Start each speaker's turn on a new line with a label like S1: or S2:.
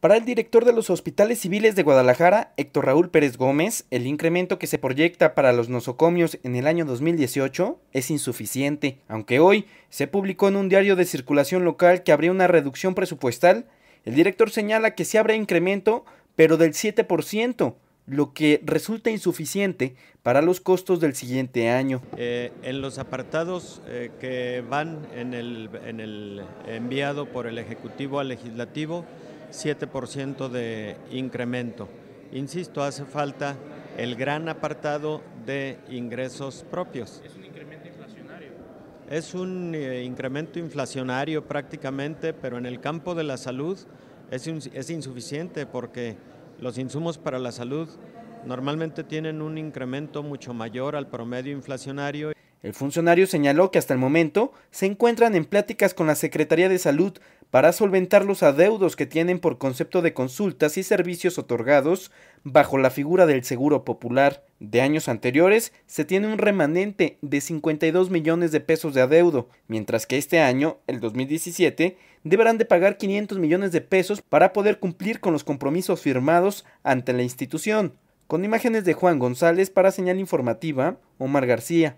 S1: Para el director de los hospitales civiles de Guadalajara, Héctor Raúl Pérez Gómez, el incremento que se proyecta para los nosocomios en el año 2018 es insuficiente, aunque hoy se publicó en un diario de circulación local que habría una reducción presupuestal, el director señala que sí habrá incremento, pero del 7%, lo que resulta insuficiente para los costos del siguiente año.
S2: Eh, en los apartados eh, que van en el, en el enviado por el Ejecutivo al Legislativo, 7% de incremento. Insisto, hace falta el gran apartado de ingresos propios.
S3: Es un incremento inflacionario.
S2: Es un eh, incremento inflacionario prácticamente, pero en el campo de la salud es, es insuficiente porque los insumos para la salud normalmente tienen un
S1: incremento
S2: mucho mayor al promedio inflacionario.
S1: El funcionario señaló que hasta el momento se encuentran en pláticas con la Secretaría de Salud para solventar los adeudos que tienen por concepto de consultas y servicios otorgados bajo la figura del Seguro Popular. De años anteriores se tiene un remanente de 52 millones de pesos de adeudo, mientras que este año, el 2017, deberán de pagar 500 millones de pesos para poder cumplir con los compromisos firmados ante la institución. Con imágenes de Juan González para Señal Informativa, Omar García.